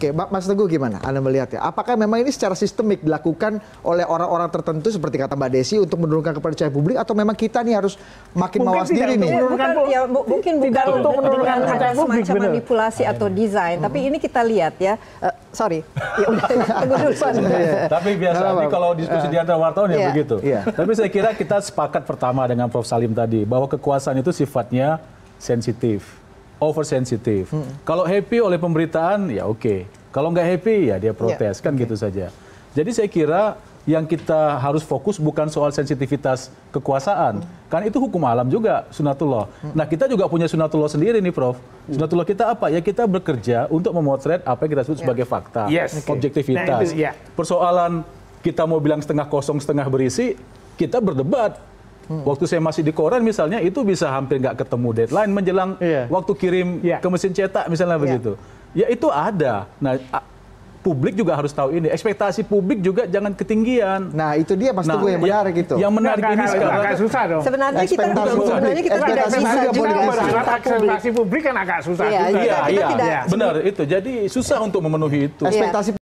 Oke, Mas Teguh gimana Anda melihat ya. Apakah memang ini secara sistemik dilakukan oleh orang-orang tertentu seperti kata Mbak Desi untuk menurunkan kepercayaan publik atau memang kita nih harus makin mungkin mawas diri nih? Bukan, ya, bu, mungkin bukan untuk menurunkan ada semacam bener. manipulasi atau iya. desain, hmm. tapi ini kita lihat ya. Uh, sorry, ya udah iya. Tapi biasa. tapi biasanya kalau iya. diskusi di antara wartawan ya begitu. Tapi saya kira kita sepakat pertama dengan Prof Salim tadi bahwa kekuasaan itu sifatnya sensitif oversensitif. Hmm. Kalau happy oleh pemberitaan, ya oke. Okay. Kalau nggak happy, ya dia ya, protes. ya, Kan okay. gitu saja. Jadi saya kira yang kita harus fokus bukan soal sensitivitas kekuasaan. Hmm. Kan itu hukum alam juga, sunatullah. Hmm. Nah kita juga punya sunatullah sendiri nih Prof. Hmm. Sunatullah kita apa? Ya kita bekerja untuk memotret apa yang kita sebut ya. sebagai fakta. Yes. Okay. Objektivitas. Nah, itu, ya. Persoalan kita mau bilang setengah kosong, setengah berisi, kita berdebat Hmm. Waktu saya masih di koran misalnya itu bisa hampir nggak ketemu deadline menjelang yeah. waktu kirim yeah. ke mesin cetak misalnya yeah. begitu. Ya itu ada. Nah, publik juga harus tahu ini. Ekspektasi publik juga jangan ketinggian. Nah, itu dia pasti nah, gue yang ya, menarik itu. Yang menarik nah, ini gak, sekarang agak susah dong. Sebenarnya kita sebenarnya kita tidak bisa juga berharap ekspektasi publik kan agak susah. Iya, iya, iya. Benar itu. Jadi susah untuk memenuhi itu. Ekspektasi